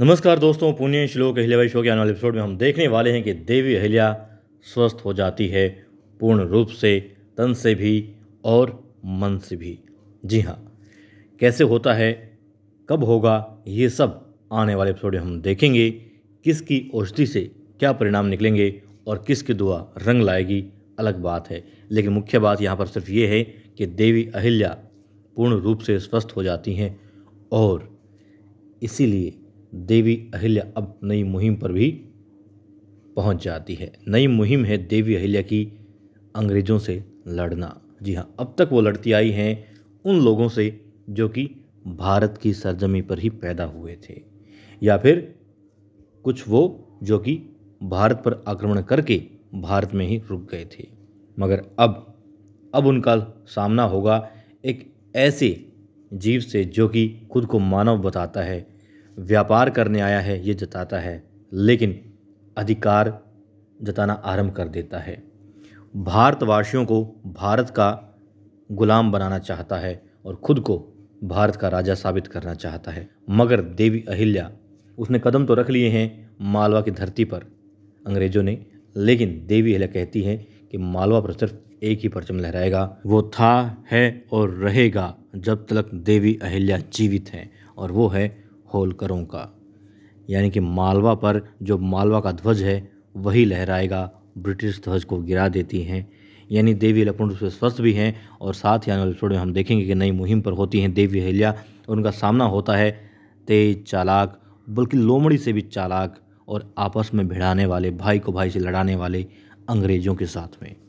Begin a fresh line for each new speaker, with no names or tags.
नमस्कार दोस्तों पुण्य श्लोक अहिल्या शो के आने वाले एपिसोड में हम देखने वाले हैं कि देवी अहिल्या स्वस्थ हो जाती है पूर्ण रूप से तन से भी और मन से भी जी हाँ कैसे होता है कब होगा ये सब आने वाले एपिसोड में हम देखेंगे किसकी औषधि से क्या परिणाम निकलेंगे और किसकी दुआ रंग लाएगी अलग बात है लेकिन मुख्य बात यहाँ पर सिर्फ ये है कि देवी अहिल्या पूर्ण रूप से स्वस्थ हो जाती हैं और इसीलिए देवी अहिल्या अब नई मुहिम पर भी पहुंच जाती है नई मुहिम है देवी अहिल्या की अंग्रेज़ों से लड़ना जी हाँ अब तक वो लड़ती आई हैं उन लोगों से जो कि भारत की सरजमी पर ही पैदा हुए थे या फिर कुछ वो जो कि भारत पर आक्रमण करके भारत में ही रुक गए थे मगर अब अब उनका सामना होगा एक ऐसे जीव से जो कि खुद को मानव बताता है व्यापार करने आया है ये जताता है लेकिन अधिकार जताना आरंभ कर देता है भारतवासियों को भारत का गुलाम बनाना चाहता है और खुद को भारत का राजा साबित करना चाहता है मगर देवी अहिल्या उसने कदम तो रख लिए हैं मालवा की धरती पर अंग्रेजों ने लेकिन देवी अहिल्या कहती हैं कि मालवा पर सिर्फ एक ही परचम लहराएगा वो था है और रहेगा जब तक देवी अहिल्या जीवित हैं और वो है होलकरों का यानी कि मालवा पर जो मालवा का ध्वज है वही लहराएगा ब्रिटिश ध्वज को गिरा देती हैं यानी देवी लपण रूप से स्वस्थ भी हैं और साथ ही आने वाले एपिसोड में हम देखेंगे कि नई मुहिम पर होती हैं देवी अहिल्या और उनका सामना होता है तेज चालाक बल्कि लोमड़ी से भी चालाक और आपस में भिड़ाने वाले भाई को भाई से लड़ाने वाले अंग्रेज़ों के साथ में